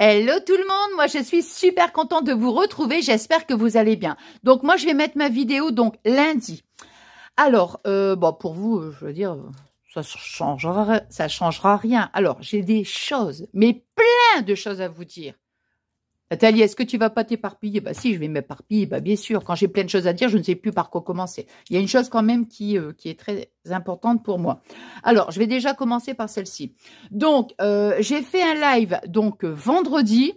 Hello tout le monde, moi je suis super contente de vous retrouver, j'espère que vous allez bien. Donc moi je vais mettre ma vidéo donc lundi. Alors, euh, bon pour vous, euh, je veux dire, ça changera, ça changera rien. Alors j'ai des choses, mais plein de choses à vous dire. Nathalie, est-ce que tu vas pas t'éparpiller Bah si, je vais m'éparpiller, bah bien sûr. Quand j'ai plein de choses à dire, je ne sais plus par quoi commencer. Il y a une chose quand même qui, euh, qui est très importante pour moi. Alors, je vais déjà commencer par celle-ci. Donc, euh, j'ai fait un live donc vendredi.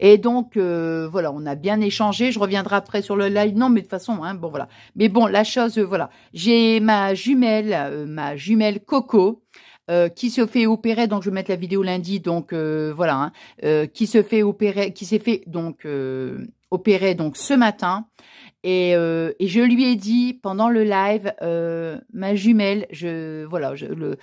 Et donc, euh, voilà, on a bien échangé. Je reviendrai après sur le live. Non, mais de toute façon, hein, bon, voilà. Mais bon, la chose, voilà. J'ai ma jumelle, ma jumelle Coco, euh, qui se fait opérer, donc je vais mettre la vidéo lundi, donc euh, voilà, hein. euh, qui se fait opérer, qui s'est fait donc opérer donc ce matin. Et, et, je lui ai dit pendant le live, ma jumelle, je voilà, le,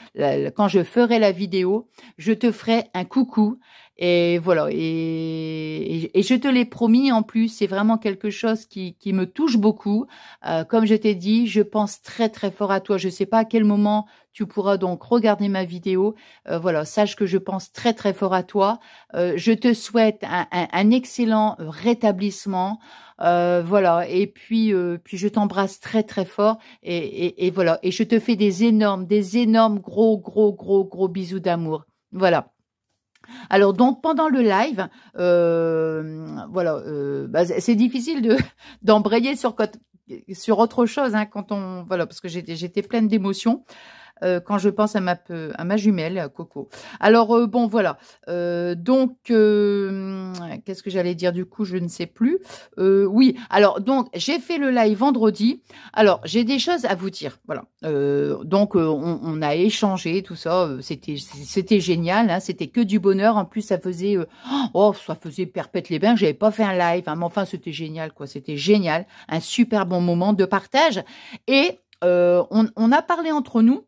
quand je ferai la vidéo, je te ferai un coucou. Et voilà, et, je te l'ai promis en plus, c'est vraiment quelque chose qui, me touche beaucoup. Euh, comme je t'ai dit, je pense très très fort à toi. Je ne sais pas à quel moment tu pourras donc regarder ma vidéo. Euh, voilà, sache que je pense très très fort à toi. Euh, je te souhaite un, excellent rétablissement. voilà, et puis puis je t'embrasse très très fort et, et, et voilà et je te fais des énormes des énormes gros gros gros gros bisous d'amour. Voilà. Alors donc pendant le live, euh, voilà, euh, bah, c'est difficile de d'embrayer sur sur autre chose hein, quand on voilà parce que j'étais j'étais pleine d'émotions. Euh, quand je pense à ma, à ma jumelle, Coco. Alors, euh, bon, voilà. Euh, donc, qu'est-ce que j'allais dire du coup Je ne sais plus. oui, alors, donc, j'ai fait le live vendredi. Alors, j'ai des choses à vous dire. Voilà. donc, on, a échangé, tout ça. C'était, génial. Hein. c'était que du bonheur. En plus, ça faisait, oh, ça faisait perpète les bains. J'avais pas fait un live, hein. mais enfin, c'était génial, quoi. C'était génial. Un super bon moment de partage. Et on, a parlé entre nous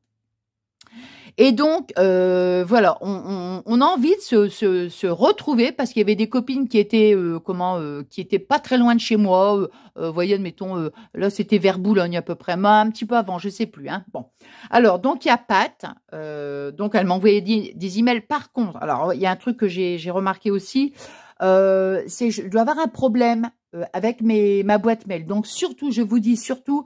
et donc, euh, voilà, on, a envie de se, retrouver parce qu'il y avait des copines qui étaient, euh, comment, euh, qui étaient pas très loin de chez moi. Vous voyez, admettons, là, c'était vers Boulogne à peu près, un petit peu avant, je sais plus. Hein, bon. Alors, donc, il y a Pat. donc, elle m'envoyait des, emails. Par contre, alors, il y a un truc que j'ai remarqué aussi. Euh, c'est je dois avoir un problème avec mes, ma boîte mail. Donc surtout, je vous dis surtout,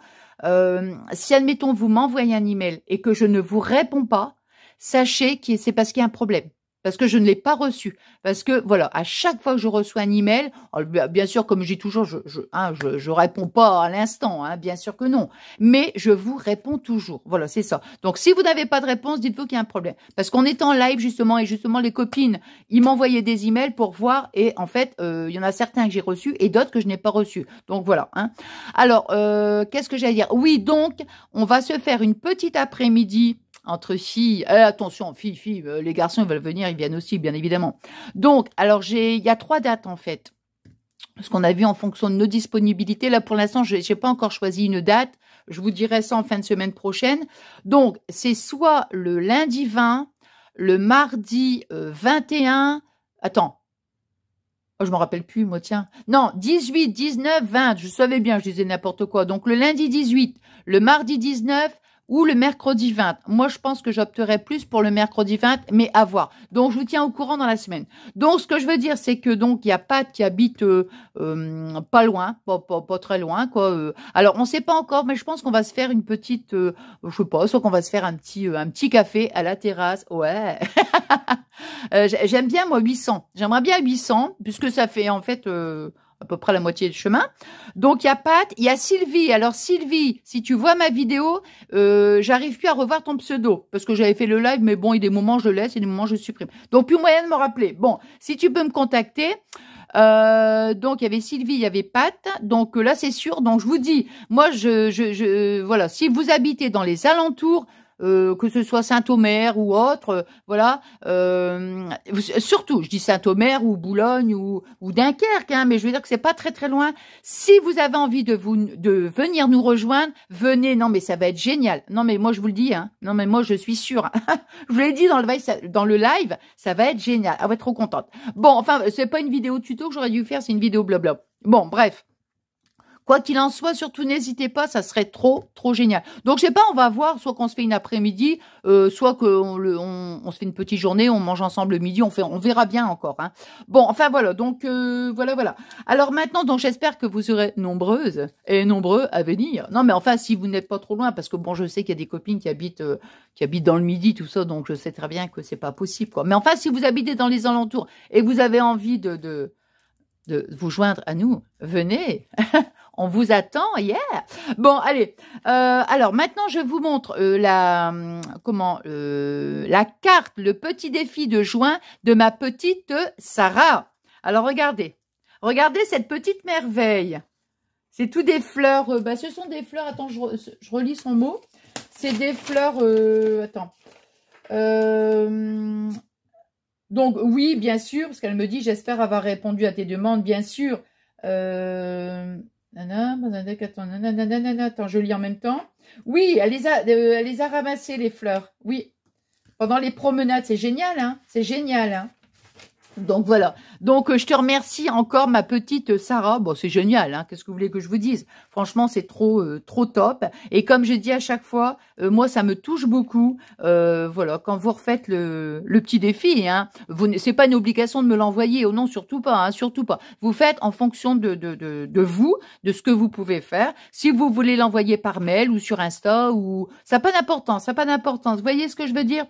si admettons vous m'envoyez un email et que je ne vous réponds pas, sachez que c'est parce qu'il y a un problème. Parce que je ne l'ai pas reçu. Parce que voilà, à chaque fois que je reçois un email, oh, bah, bien sûr, comme j'ai toujours, je je, hein, je, je, réponds pas à l'instant, hein, bien sûr que non. Mais je vous réponds toujours. Voilà, c'est ça. Donc, si vous n'avez pas de réponse, dites-vous qu'il y a un problème. Parce qu'on est en live justement, et justement les copines, ils m'envoyaient des emails pour voir, et en fait, euh, il y en a certains que j'ai reçus et d'autres que je n'ai pas reçus. Donc voilà. Hein. Alors, euh, qu'est-ce que j'allais dire Oui, donc, on va se faire une petite après-midi entre filles. Eh, attention, filles, filles, euh, les garçons ils veulent venir, ils viennent aussi, bien évidemment. Donc, alors j'ai, il y a trois dates en fait. Ce qu'on a vu en fonction de nos disponibilités. Là, pour l'instant, je n'ai pas encore choisi une date. Je vous dirai ça en fin de semaine prochaine. Donc, c'est soit le lundi 20, le mardi 21. Euh, attends, Oh, je m'en rappelle plus, moi, tiens. Non, 18, 19, 20. Je savais bien, je disais n'importe quoi. Donc, le lundi 18, le mardi 19, ou le mercredi 20. Moi, je pense que j'opterais plus pour le mercredi 20, mais à voir. Donc, je vous tiens au courant dans la semaine. Donc, ce que je veux dire, c'est que donc il y a pas qui habite euh, euh, pas loin, pas, pas, très loin, quoi. Euh. Alors, on ne sait pas encore, mais je pense qu'on va se faire une petite, je sais pas, soit qu'on va se faire un petit, un petit café à la terrasse. Ouais. J'aime bien moi 800. J'aimerais bien 800 puisque ça fait en fait à peu près la moitié du chemin. Donc il y a Pat, il y a Sylvie. Alors Sylvie, si tu vois ma vidéo, euh, j'arrive plus à revoir ton pseudo parce que j'avais fait le live, mais bon, il y a des moments je laisse et des moments je supprime. Donc plus moyen de me rappeler. Bon, si tu peux me contacter. Euh, donc il y avait Sylvie, il y avait Pat. Donc euh, là c'est sûr. Donc je vous dis, moi je, je, je voilà, si vous habitez dans les alentours, euh, que ce soit Saint-Omer ou autre, euh, voilà. Euh, surtout, je dis Saint-Omer ou Boulogne ou, ou Dunkerque, hein, mais je veux dire que c'est pas très très loin. Si vous avez envie de vous de venir nous rejoindre, venez. Non, mais ça va être génial. Non, mais moi je vous le dis. Hein. Non, mais moi je suis sûre. je vous l'ai dit dans le live, dans le live, ça va être génial. Ah, va être trop contente. Bon, enfin, c'est pas une vidéo tuto que j'aurais dû faire, c'est une vidéo blabla. Bon, bref. Quoi qu'il en soit, surtout n'hésitez pas, ça serait trop, trop génial. Donc je sais pas, on va voir, soit qu'on se fait une après-midi, euh, soit qu'on on, on, se fait une petite journée, on mange ensemble le midi, on, fait, on verra bien encore. Hein. Bon, enfin voilà, donc euh, voilà, voilà. Alors maintenant, donc j'espère que vous serez nombreuses et nombreux à venir. Non mais enfin, si vous n'êtes pas trop loin, parce que bon, je sais qu'il y a des copines qui habitent, euh, qui habitent dans le midi, tout ça, donc je sais très bien que c'est pas possible. Quoi. Mais enfin, si vous habitez dans les alentours et vous avez envie de, de de vous joindre à nous, venez. on vous attend, yeah. Bon, allez. Euh, alors maintenant, je vous montre euh, la hum, comment euh, la carte, le petit défi de juin de ma petite Sarah. Alors regardez, regardez cette petite merveille. C'est tout des fleurs. Bah, ce sont des fleurs. Attends, je, relis son mot. C'est des fleurs. attends. donc oui, bien sûr, parce qu'elle me dit, j'espère avoir répondu à tes demandes, bien sûr. Euh, Attends, je lis en même temps. Oui, elle les a, euh, elle les a ramassées, les fleurs. Oui. Pendant les promenades, c'est génial, hein C'est génial, hein donc voilà. Donc euh, je te remercie encore ma petite Sarah. Bon, c'est génial. Hein Qu'est-ce que vous voulez que je vous dise Franchement, c'est trop euh, trop top. Et comme je dis à chaque fois, euh, moi ça me touche beaucoup. voilà, quand vous refaites le, le petit défi, hein, vous c'est pas une obligation de me l'envoyer. Oh non, surtout pas. Hein, surtout pas. Vous faites en fonction de, de, de de vous, de ce que vous pouvez faire. Si vous voulez l'envoyer par mail ou sur Insta ou ça n'a pas d'importance. Ça n'a pas d'importance. Voyez ce que je veux dire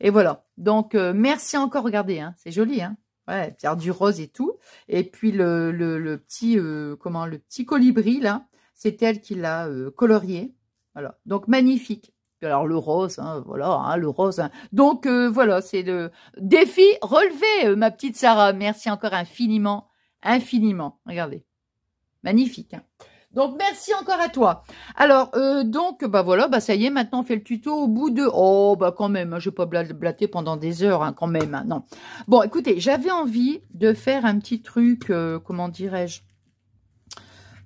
et voilà. Donc, euh, merci encore. Regardez, hein, c'est joli. Hein ouais, pierre du rose et tout. Et puis, le, le, petit euh, comment le petit colibri, là, c'est elle qui l'a euh, colorié. Voilà. Donc, magnifique. Alors, le rose, hein, voilà, hein, le rose. Donc, voilà, c'est le défi relevé, ma petite Sarah. Merci encore infiniment, infiniment. Regardez. Magnifique. Donc merci encore à toi. Alors euh, donc bah voilà, bah ça y est, maintenant on fait le tuto au bout de oh bah quand même, hein, je vais pas blater pendant des heures hein, quand même. Hein, non. Bon, écoutez, j'avais envie de faire un petit truc, euh, comment dirais-je,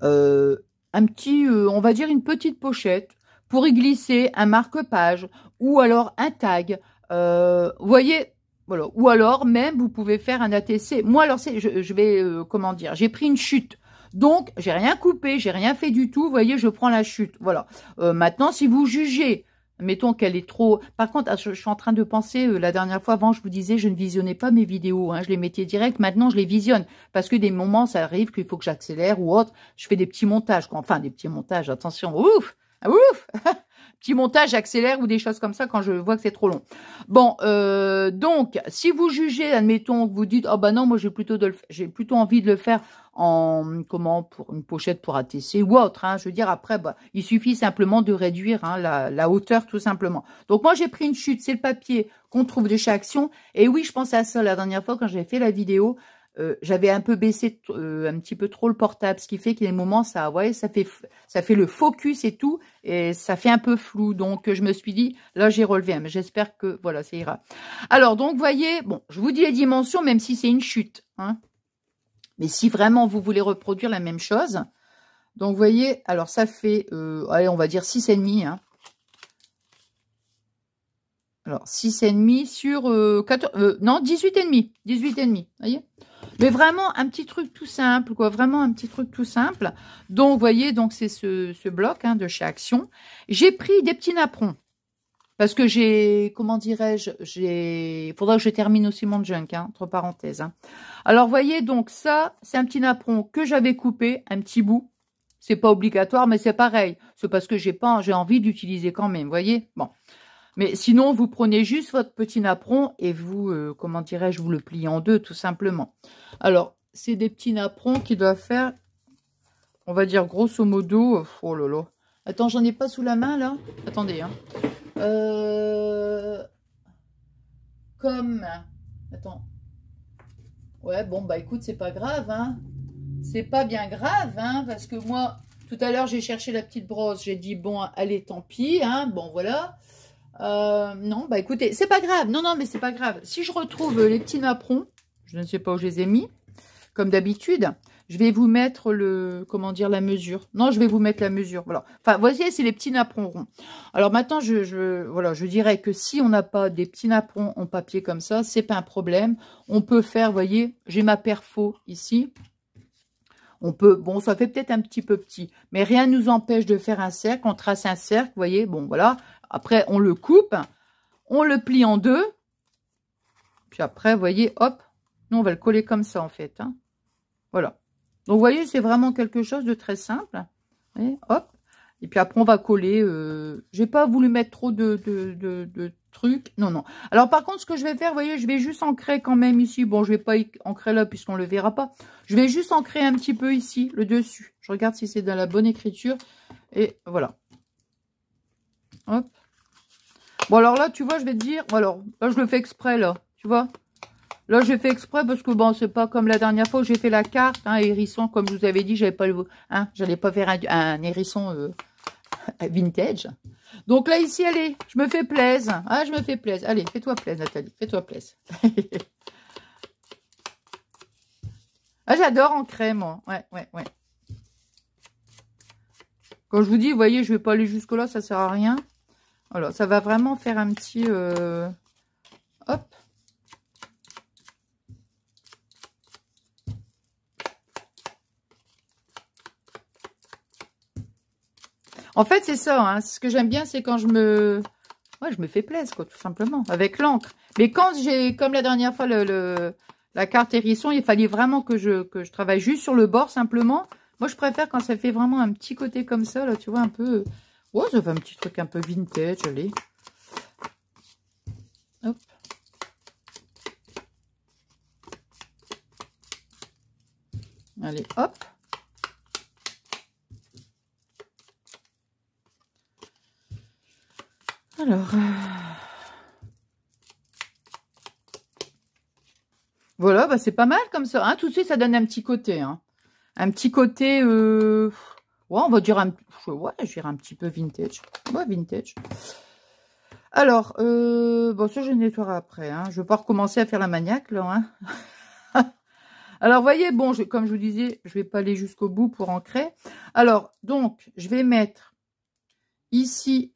euh, un petit, on va dire une petite pochette pour y glisser un marque-page ou alors un tag. Vous voyez, voilà. Ou alors même vous pouvez faire un ATC. Moi alors c'est, je, je, vais comment dire, j'ai pris une chute. Donc, j'ai rien coupé, j'ai rien fait du tout. Vous voyez, je prends la chute. Voilà. Euh, maintenant, si vous jugez, mettons qu'elle est trop... Par contre, ah, je, suis en train de penser, euh, la dernière fois, avant, je vous disais, je ne visionnais pas mes vidéos. Hein, je les mettais direct. Maintenant, je les visionne. Parce que des moments, ça arrive qu'il faut que j'accélère ou autre. Je fais des petits montages. Quoi. Enfin, des petits montages, attention. Ouf ah, Ouf petit montage, accélère ou des choses comme ça quand je vois que c'est trop long. Bon, euh, donc, si vous jugez, admettons, que vous dites, oh ben non, moi j'ai plutôt, de j'ai plutôt envie de le faire en comment pour une pochette pour ATC ou autre. Hein. je veux dire, après, bah, il suffit simplement de réduire hein, la, la, hauteur tout simplement. Donc moi, j'ai pris une chute, c'est le papier qu'on trouve de chez Action. Et oui, je pensais à ça la dernière fois quand j'avais fait la vidéo. Euh, j'avais un peu baissé euh, un petit peu trop le portable, ce qui fait qu'il y a des moments ça, ça fait ça fait le focus et tout, et ça fait un peu flou. Donc je me suis dit, là j'ai relevé, mais j'espère que voilà, ça ira. Alors donc voyez, bon, je vous dis les dimensions, même si c'est une chute, hein. Mais si vraiment vous voulez reproduire la même chose, donc vous voyez, alors ça fait, euh, allez, on va dire 6,5. Hein. Alors 6,5 sur 14, non 18,5, 18,5, voyez mais vraiment un petit truc tout simple, quoi. Vraiment un petit truc tout simple. Donc, vous voyez, donc c'est ce, ce, bloc hein, de chez Action. J'ai pris des petits napperons. Parce que j'ai, comment dirais-je, j'ai, il faudra que je termine aussi mon junk, hein, entre parenthèses. Hein. Alors, voyez, donc ça, c'est un petit napperon que j'avais coupé, un petit bout. C'est pas obligatoire, mais c'est pareil. C'est parce que j'ai pas, j'ai envie d'utiliser quand même, voyez. Bon. Mais sinon, vous prenez juste votre petit napperon et vous, euh, comment dirais-je, vous le pliez en deux, tout simplement. Alors, c'est des petits napperons qui doivent faire, on va dire grosso modo, oh là Attends, j'en ai pas sous la main, là. Attendez, hein. Euh... Comme... Attends. Ouais, bon, bah écoute, c'est pas grave, hein. C'est pas bien grave, hein, parce que moi, tout à l'heure, j'ai cherché la petite brosse. J'ai dit, bon, allez, tant pis, hein. Bon, voilà. Euh, non, bah écoutez, c'est pas grave. Non, non, mais c'est pas grave. Si je retrouve euh, les petits napperons, je ne sais pas où je les ai mis, comme d'habitude, je vais vous mettre le, comment dire, la mesure. Non, je vais vous mettre la mesure. Voilà. Enfin, voici, c'est les petits napperons ronds. Alors maintenant, je, voilà, je dirais que si on n'a pas des petits napperons en papier comme ça, c'est pas un problème. On peut faire, voyez, j'ai ma perfo ici. On peut, bon, ça fait peut-être un petit peu petit, mais rien ne nous empêche de faire un cercle. On trace un cercle, voyez, bon, voilà. Après, on le coupe, on le plie en deux. Puis après, vous voyez, hop, nous, on va le coller comme ça, en fait. Hein. Voilà. Donc, vous voyez, c'est vraiment quelque chose de très simple. Vous voyez, hop. Et puis après, on va coller. Euh, je n'ai pas voulu mettre trop de, trucs. Non, non. Alors, par contre, ce que je vais faire, vous voyez, je vais juste ancrer quand même ici. Bon, je ne vais pas ancrer là puisqu'on ne le verra pas. Je vais juste ancrer un petit peu ici, le dessus. Je regarde si c'est dans la bonne écriture. Et voilà. Hop. Bon, alors là, tu vois, je vais te dire... Alors, là, je le fais exprès, là. Tu vois Là, j'ai fait exprès parce que, bon, c'est pas comme la dernière fois j'ai fait la carte. un hein, hérisson, comme je vous avais dit, j'avais pas le... Hein, j'allais pas faire un, hérisson euh, vintage. Donc là, ici, allez, je me fais plaise. Ah, je me fais plaise. Allez, fais-toi plaise, Nathalie. Fais-toi plaise. ah, j'adore en crème. Ouais, ouais, ouais. Quand je vous dis, vous voyez, je vais pas aller jusque-là, ça sert à rien. Alors, ça va vraiment faire un petit... Euh, hop En fait, c'est ça. Hein. Ce que j'aime bien, c'est quand je me... Ouais, je me fais plaisir, quoi, tout simplement, avec l'encre. Mais quand j'ai, comme la dernière fois, le, la carte hérisson, il fallait vraiment que je, que je travaille juste sur le bord, simplement. Moi, je préfère quand ça fait vraiment un petit côté comme ça, là, tu vois, un peu... Oh, ça un petit truc un peu vintage, allez. Hop. Allez, hop. Alors, euh, voilà, bah c'est pas mal comme ça. Hein, tout de suite, ça donne un petit côté. Hein. un petit côté... Euh, Ouais, on va dire un, un petit peu vintage. Ouais, vintage. Alors, euh, bon, ça, je nettoierai après. Hein. Je vais pas recommencer à faire la maniaque, là. Hein. Alors, voyez, bon, comme je vous disais, je vais pas aller jusqu'au bout pour ancrer. Alors, donc, je vais mettre ici.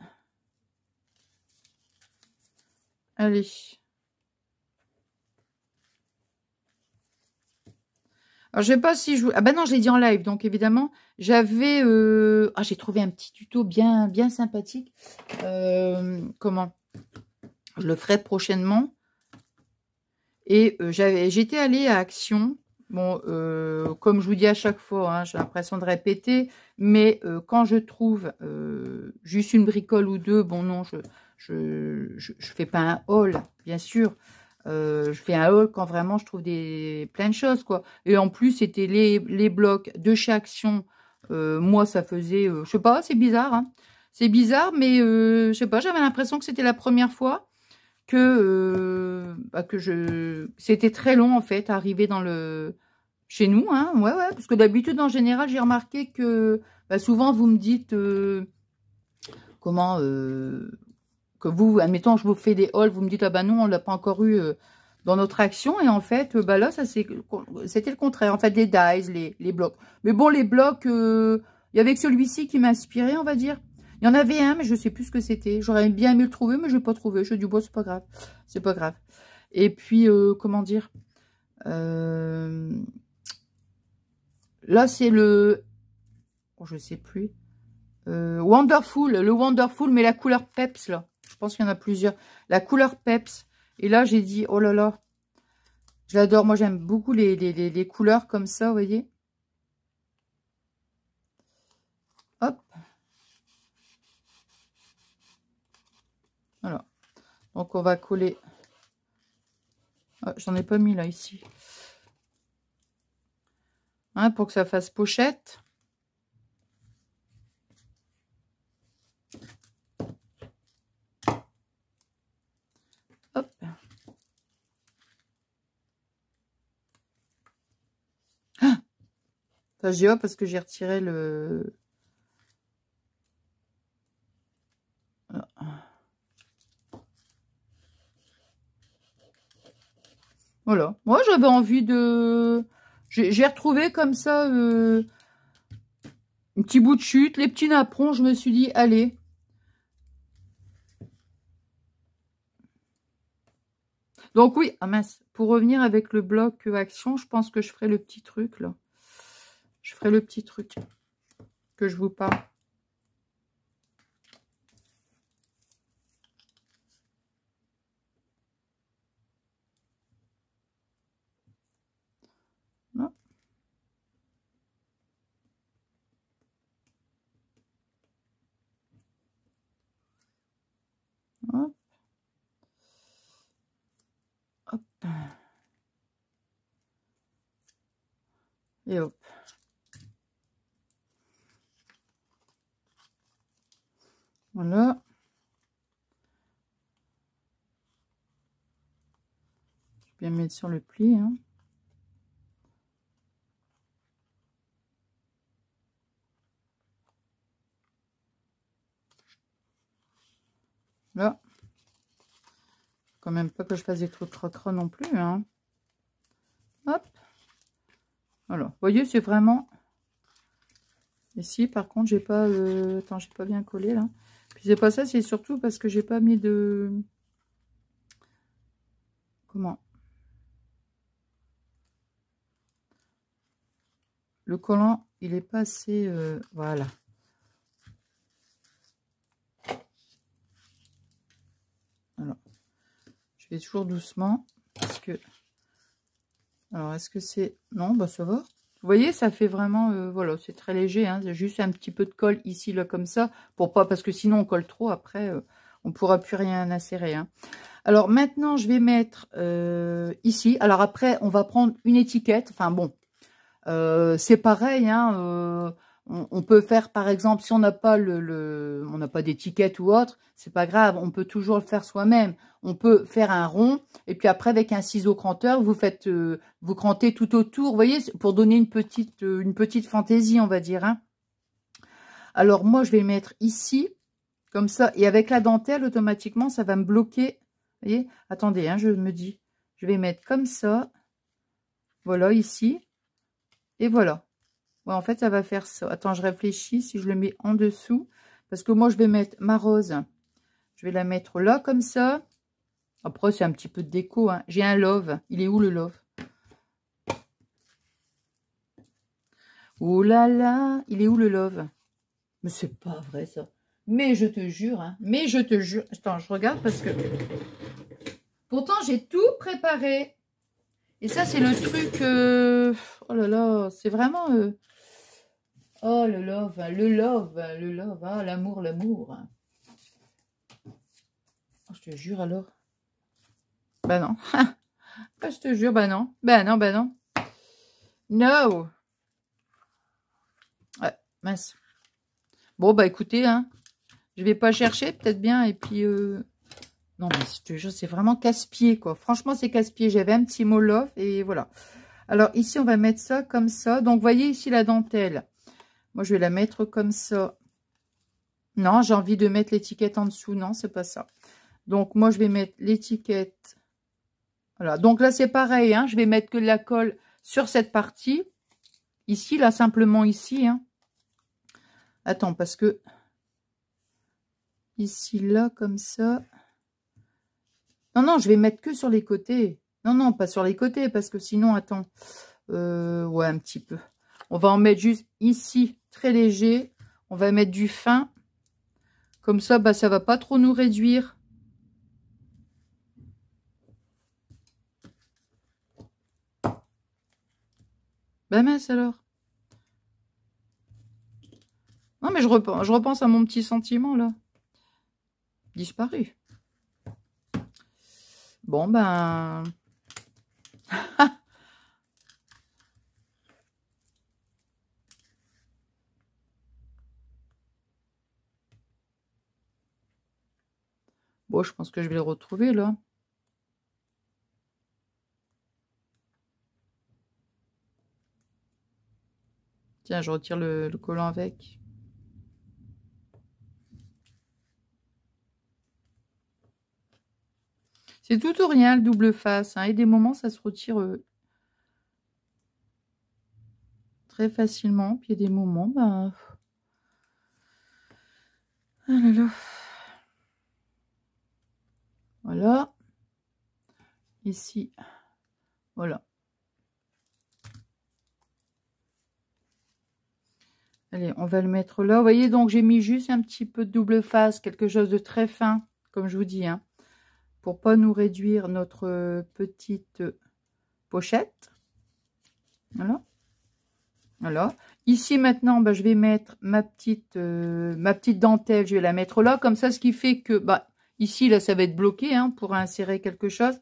Allez, Alors, je sais pas si je Ah ben non, je l'ai dit en live, donc évidemment, j'avais... Euh, ah, j'ai trouvé un petit tuto bien, bien sympathique. Euh, comment Je le ferai prochainement. Et euh, j'avais, j'étais allée à Action. Bon, comme je vous dis à chaque fois, hein, j'ai l'impression de répéter, mais quand je trouve juste une bricole ou deux, bon non, je je, je, fais pas un haul, bien sûr, euh, je fais un haul quand vraiment je trouve des plein de choses quoi. Et en plus c'était les, les, blocs de chez Action. Euh, moi ça faisait, euh, je sais pas, c'est bizarre. Hein. C'est bizarre, mais je sais pas, j'avais l'impression que c'était la première fois que bah, que je, c'était très long en fait, arriver dans le chez nous, hein, ouais ouais, parce que d'habitude en général j'ai remarqué que bah, souvent vous me dites comment que vous, admettons, je vous fais des hauls, vous me dites, ah ben non, on ne l'a pas encore eu euh, dans notre action, et en fait, bah là, ça c'était le contraire, en fait, les dies, les, blocs. Mais bon, les blocs, euh, il n'y y avait que celui-ci qui m'inspirait, on va dire. Il y en avait un, mais je ne sais plus ce que c'était. J'aurais bien aimé le trouver, mais je l'ai pas trouvé. Je dis, bon, c'est pas grave, c'est pas grave. Et puis, comment dire Là, c'est le... Oh, je sais plus. Wonderful, le Wonderful, mais la couleur Peps, là je pense qu'il y en a plusieurs. La couleur peps. Et là, j'ai dit, oh là là, j'adore Moi, j'aime beaucoup les, les, les, couleurs comme ça, vous voyez. Hop. Voilà. Donc, on va coller. Ah, j'en ai pas mis là, ici. Hein, pour que ça fasse pochette. Enfin, je dis parce que j'ai retiré le... Voilà. Moi, j'avais envie de... J'ai retrouvé comme ça euh, un petit bout de chute, les petits napperons. Je me suis dit, allez, Donc oui, ah pour revenir avec le bloc action, je pense que je ferai le petit truc là. Je ferai le petit truc que je vous parle. Et hop. Voilà. Je vais bien mettre sur le pli. Hein. Là. Quand même pas que je fasse des trop trop non plus. Hein. Hop. Voilà. voyez, c'est vraiment... Ici, par contre, j'ai pas... Euh, j'ai pas bien collé, là c'est pas ça, c'est surtout parce que j'ai pas mis de... Comment Le collant, il est pas assez... Euh, voilà. Alors, je vais toujours doucement parce que... Alors, est-ce que c'est... Non, bah ça va. Vous voyez, ça fait vraiment, euh, voilà, c'est très léger. Hein, c'est juste un petit peu de colle ici, là, comme ça. Pour pas, parce que sinon, on colle trop. Après, euh, on pourra plus rien insérer. Hein. Alors, maintenant, je vais mettre euh, ici. Alors, après, on va prendre une étiquette. Enfin, bon, c'est pareil. Hein, on, peut faire, par exemple, si on n'a pas le, on n'a pas d'étiquette ou autre, c'est pas grave, on peut toujours le faire soi-même. On peut faire un rond et puis après avec un ciseau cranteur, vous faites, euh, vous crantez tout autour, vous voyez, pour donner une petite, euh, une petite fantaisie, on va dire. Hein. Alors moi, je vais mettre ici, comme ça, et avec la dentelle, automatiquement, ça va me bloquer. Vous voyez, attendez, hein, je me dis, je vais mettre comme ça, voilà ici, et voilà en fait, ça va faire ça. Attends, je réfléchis si je le mets en dessous. Parce que moi, je vais mettre ma rose. Je vais la mettre là, comme ça. Après, c'est un petit peu de déco. Hein. J'ai un love. Il est où, le love Oh là là Il est où, le love Mais c'est pas vrai, ça. Mais je te jure, hein. Mais je te jure. Attends, je regarde parce que... Pourtant, j'ai tout préparé. Et ça, c'est le truc... Euh, oh là là, c'est vraiment... Euh, Oh, le love, le love, le love, ah, l'amour, l'amour. Oh, je te jure alors. Ben non. Ah, je te jure, bah non. Bah non, bah non. No. Ouais, mince. Bon, bah écoutez, hein, je vais pas chercher, peut-être bien, et puis... Euh, non, mais je te jure, c'est vraiment casse-pied, quoi. Franchement, c'est casse-pied. J'avais un petit mot love, et voilà. Alors, ici, on va mettre ça comme ça. Donc, voyez ici la dentelle. Moi, je vais la mettre comme ça. Non, j'ai envie de mettre l'étiquette en dessous. Non, c'est pas ça. Donc, moi, je vais mettre l'étiquette. Voilà. Donc là, c'est pareil. Hein. Je vais mettre que de la colle sur cette partie. Ici, là, simplement ici. Hein. Attends, parce que... Ici, là, comme ça. Non, non, je vais mettre que sur les côtés. Non, non, pas sur les côtés, parce que sinon, attends. Euh, ouais, un petit peu. On va en mettre juste ici très léger. On va mettre du fin. Comme ça, bah, ça va pas trop nous réduire. Ben, mince alors. Non mais je repense, je repense à mon petit sentiment là. Disparu. Bon ben... Bon, je pense que je vais le retrouver là. Tiens, je retire le, collant avec. C'est tout ou rien le double face. Hein. et des moments, ça se retire euh, très facilement. Puis des moments, ben... Ah là là... Voilà. Ici, voilà. Allez, on va le mettre là. Vous voyez, donc j'ai mis juste un petit peu de double face, quelque chose de très fin, comme je vous dis, hein, pour pas nous réduire notre petite pochette. Voilà. Voilà. Ici maintenant, bah, je vais mettre ma petite, euh, ma petite dentelle, je vais la mettre là, comme ça, ce qui fait que bah, Ici, là, ça va être bloqué. Hein, pour insérer quelque chose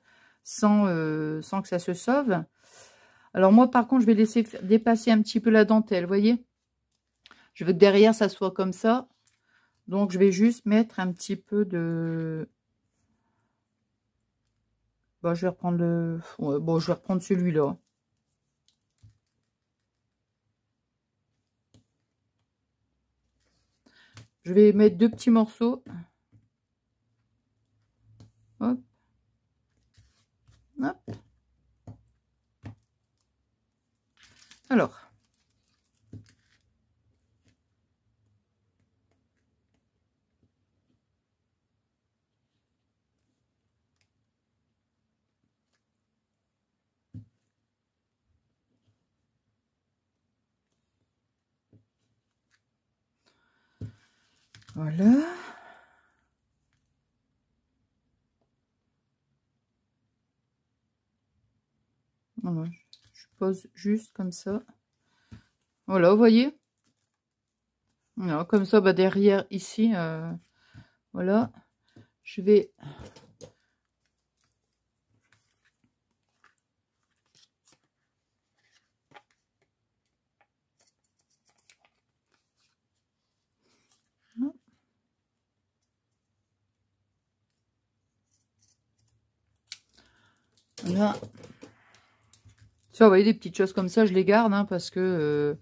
euh, sans, que ça se sauve. Alors moi, par contre, je vais laisser dépasser un petit peu la dentelle, vous voyez Je veux que derrière, ça soit comme ça. Donc, je vais juste mettre un petit peu de... Bon, je vais reprendre le... bon, je vais reprendre celui-là. Je vais mettre deux petits morceaux. Hop. Hop. Alors. Voilà. Je pose juste comme ça. Voilà, vous voyez voilà, Comme ça, bah, derrière, ici, euh, voilà, je vais... Voilà vous voyez, des petites choses comme ça, je les garde, hein, parce que euh,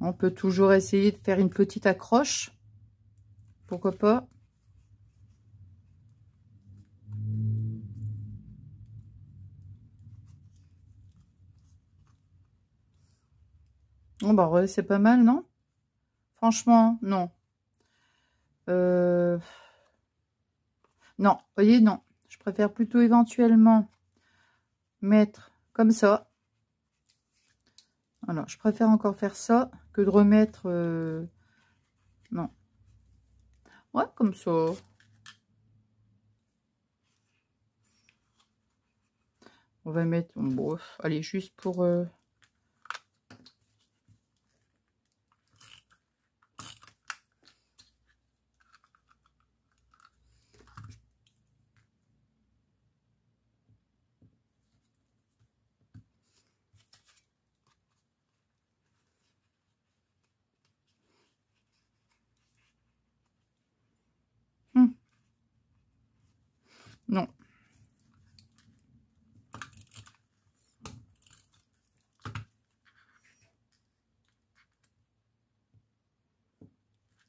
on peut toujours essayer de faire une petite accroche. Pourquoi pas Bon, bah c'est pas mal, non Franchement, non. Euh, non, voyez, non. Je préfère plutôt éventuellement mettre ça. Alors, je préfère encore faire ça que de remettre... Euh, non. Ouais, comme ça. On va mettre... Bon, allez, juste pour... Euh,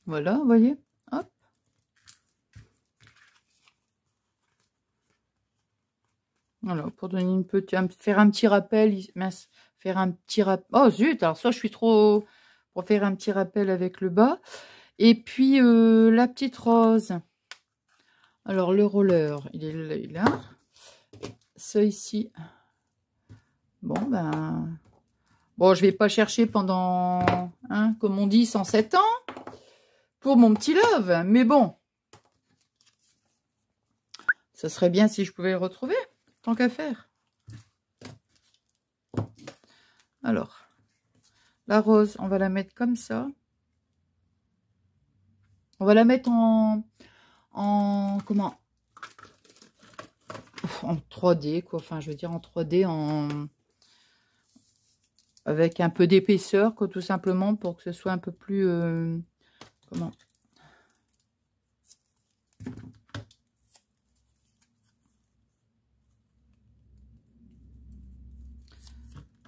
Voilà, vous voyez Hop. Alors, pour donner une petite, faire un petit rappel, faire un petit rappel. Oh zut, alors ça, je suis trop pour faire un petit rappel avec le bas. Et puis, euh, la petite rose. Alors, le roller, il est là. Ça ici. Bon, ben... Bon, je vais pas chercher pendant, hein, comme on dit, 107 ans pour mon petit love. Mais bon, ça serait bien si je pouvais le retrouver, tant qu'à faire. Alors, la rose, on va la mettre comme ça. On va la mettre en... en comment en 3D, quoi. Enfin, je veux dire en 3D, en avec un peu d'épaisseur, quoi, tout simplement, pour que ce soit un peu plus... Euh,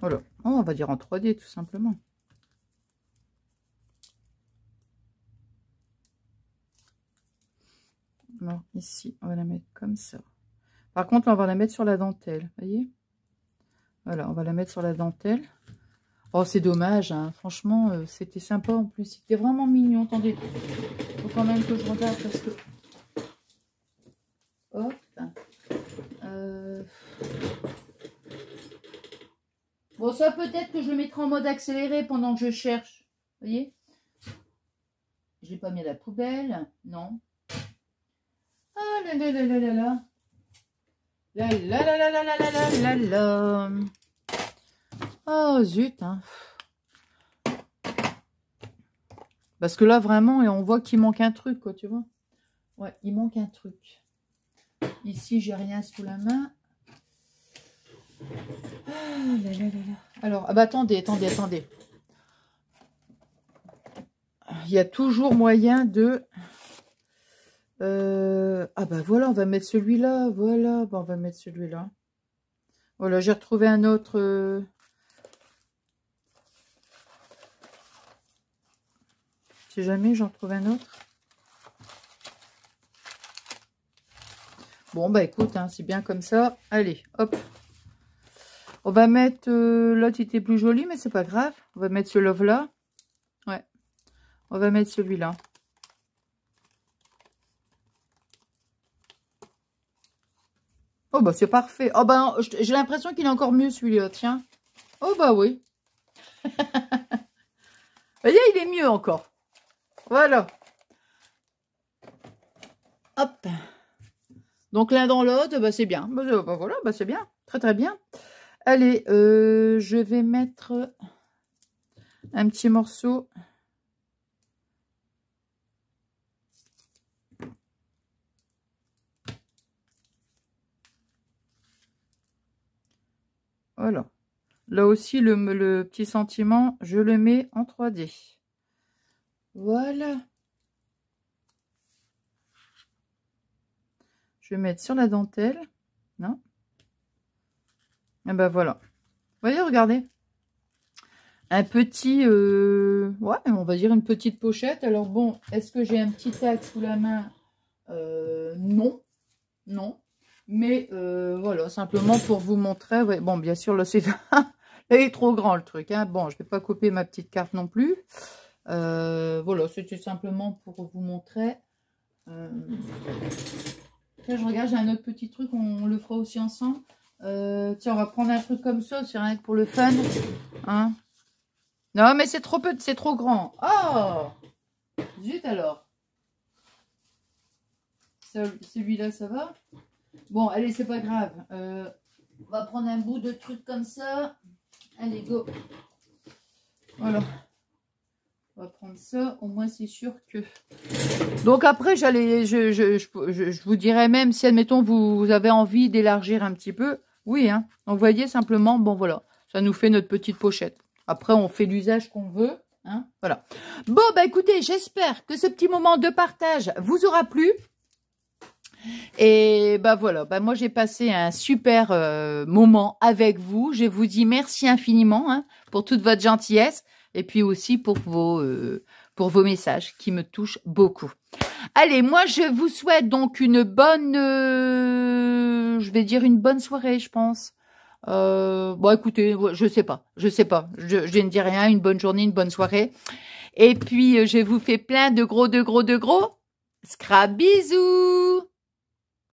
voilà, oh, on va dire en 3D tout simplement. Alors ici, on va la mettre comme ça. Par contre, on va la mettre sur la dentelle, voyez Voilà, on va la mettre sur la dentelle. Oh, c'est dommage, franchement, c'était sympa en plus. C'était vraiment mignon. Attendez, faut quand même que je regarde parce que... Hop. Bon, ça peut-être que je le mettrai en mode accéléré pendant que je cherche. voyez Je pas mis à la poubelle. Non. Ah là là là là là là. La la la la la la la la la. Oh, zut hein. Parce que là, vraiment, et on voit qu'il manque un truc, quoi, tu vois. Ouais, il manque un truc. Ici, j'ai rien sous la main. Ah, Alors, ah bah, attendez, attendez, attendez. Il y a toujours moyen de... Euh, ah bah voilà, on va mettre celui-là, voilà. on va mettre celui-là. Voilà, j'ai retrouvé un autre... Euh, Si jamais j'en trouve un autre. Bon, bah écoute, hein, c'est bien comme ça. Allez, hop. On va mettre... Euh, l'autre L'autre était plus joli, mais c'est pas grave. On va mettre ce love-là. Ouais. On va mettre celui-là. Oh, bah c'est parfait. Oh, bah j'ai l'impression qu'il est encore mieux celui-là, tiens. Oh, bah oui. il est mieux encore. Voilà. Hop. Donc l'un dans l'autre, bah, c'est bien. Bah, euh, bah, bah, c'est bien. Très très bien. Allez, euh, je vais mettre un petit morceau. Voilà. Là aussi, le, le petit sentiment, je le mets en 3D. Voilà. Je vais mettre sur la dentelle. Non Et ah ben bah voilà. Voyez, regardez. Un petit... Euh, ouais, on va dire une petite pochette. Alors bon, est-ce que j'ai un petit tag sous la main euh, Non. Non. Mais euh, voilà, simplement pour vous montrer. bon, bien sûr, là, c'est... il est trop grand, le truc. Hein. Bon, je ne vais pas couper ma petite carte non plus. Euh, voilà, c'était simplement pour vous montrer. Euh, je regarde, j'ai un autre petit truc, on, le fera aussi ensemble. Euh, tiens, on va prendre un truc comme ça, c'est rien que pour le fun. Hein non, mais c'est trop petit, c'est trop grand. Oh Zut alors. Celui-là, ça va Bon, allez, c'est pas grave. on va prendre un bout de truc comme ça. Allez, go. Voilà. On va prendre ça, au moins c'est sûr que... Donc après, j'allais, je, vous dirais même, si admettons vous, avez envie d'élargir un petit peu, oui, hein. Donc vous voyez simplement, bon voilà, ça nous fait notre petite pochette. Après, on fait l'usage qu'on veut. Hein, voilà. Bon, bah écoutez, j'espère que ce petit moment de partage vous aura plu. Et bah voilà, bah moi j'ai passé un super euh, moment avec vous. Je vous dis merci infiniment hein, pour toute votre gentillesse et puis aussi pour vos, euh, pour vos messages qui me touchent beaucoup. Allez, moi je vous souhaite donc une bonne, euh, je vais dire une bonne soirée, je pense. Euh, bon, écoutez, je sais pas, je sais pas, je, je ne dis rien. Une bonne journée, une bonne soirée, et puis je vous fais plein de gros, de gros, de gros. Scrap bisous